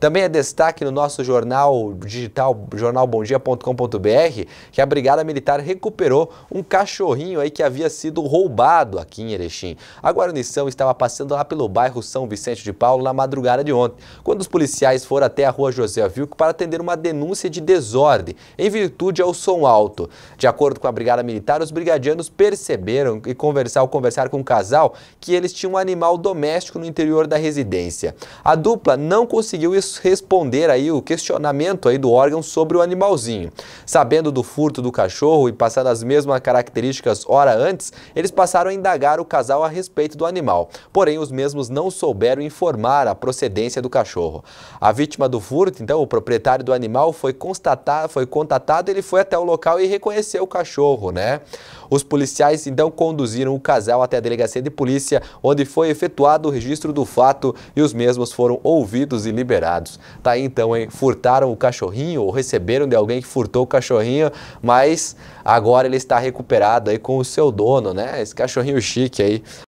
Também é destaque no nosso jornal digital, jornalbomdia.com.br, que a Brigada Militar recuperou um cachorrinho aí que havia sido roubado aqui em Erechim. A guarnição estava passando lá pelo bairro São Vicente de Paulo na madrugada de ontem, quando os policiais foram até a rua José Vilco para atender uma denúncia de desordem em virtude ao som alto. De acordo com a Brigada Militar, os brigadianos perceberam e conversar, ao conversar com o um casal que eles tinham um animal doméstico no interior da residência. A dupla não conseguiu isso responder aí o questionamento aí do órgão sobre o animalzinho. Sabendo do furto do cachorro e passando as mesmas características hora antes, eles passaram a indagar o casal a respeito do animal. Porém, os mesmos não souberam informar a procedência do cachorro. A vítima do furto, então, o proprietário do animal foi foi contatado, ele foi até o local e reconheceu o cachorro, né? Os policiais então conduziram o casal até a delegacia de polícia, onde foi efetuado o registro do fato e os mesmos foram ouvidos e liberados. Tá aí então, hein? Furtaram o cachorrinho ou receberam de alguém que furtou o cachorrinho, mas agora ele está recuperado aí com o seu dono, né? Esse cachorrinho chique aí